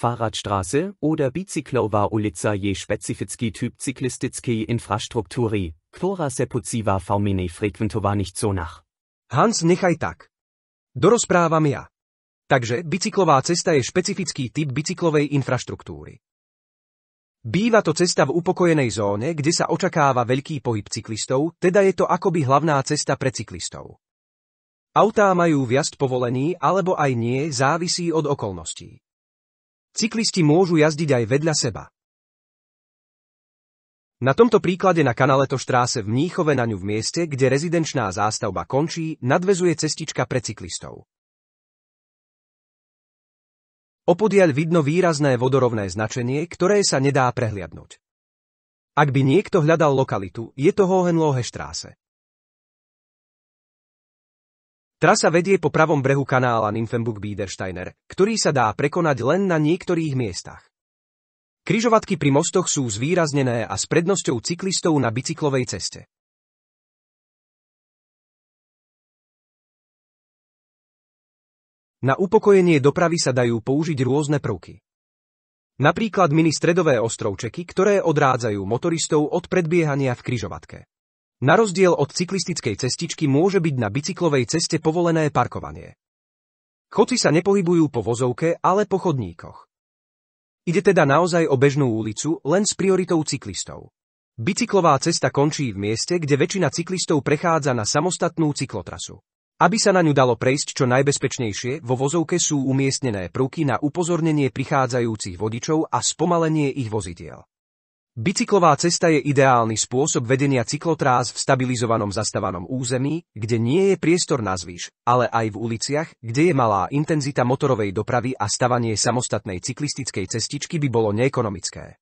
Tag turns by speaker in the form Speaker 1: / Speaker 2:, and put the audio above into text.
Speaker 1: Fahrradstraße oder Biciklova ulica je specyficki typ cyklistickej infraštruktúry, ktorá se pocíva v minej frekventovaných zónach. Hans, nechaj tak. Dorozprávam ja. Takže bicyklová cesta je špecifický typ bicyklovej infraštruktúry. Býva to cesta v upokojenej zóne, kde sa očakáva veľký pohyb cyklistov, teda je to akoby hlavná cesta pre cyklistov. Autá majú vjazd povolený alebo aj nie, závisí od okolností. Cyklisti môžu jazdiť aj vedľa seba. Na tomto príklade na kanaleto štráse v Mníchove na ňu v mieste, kde rezidenčná zástavba končí, nadvezuje cestička pre cyklistov. Opodiaľ vidno výrazné vodorovné značenie, ktoré sa nedá prehliadnúť. Ak by niekto hľadal lokalitu, je to Hohenlohe štráse. Trasa vedie po pravom brehu kanála Nymphenburg-Biedersteiner, ktorý sa dá prekonať len na niektorých miestach. Kryžovatky pri mostoch sú zvýraznené a s prednosťou cyklistov na bicyklovej ceste. Na upokojenie dopravy sa dajú použiť rôzne prvky. Napríklad mini stredové ostrovčeky, ktoré odrádzajú motoristov od predbiehania v kryžovatke. Na rozdiel od cyklistickej cestičky môže byť na bicyklovej ceste povolené parkovanie. Chodci sa nepohybujú po vozovke, ale po chodníkoch. Ide teda naozaj o bežnú ulicu, len s prioritou cyklistov. Bicyklová cesta končí v mieste, kde väčšina cyklistov prechádza na samostatnú cyklotrasu. Aby sa na ňu dalo prejsť čo najbezpečnejšie, vo vozovke sú umiestnené prvky na upozornenie prichádzajúcich vodičov a spomalenie ich vozidiel. Bicyklová cesta je ideálny spôsob vedenia cyklotrás v stabilizovanom zastavanom území, kde nie je priestor na zvýš, ale aj v uliciach, kde je malá intenzita motorovej dopravy a stavanie samostatnej cyklistickej cestičky by bolo neekonomické.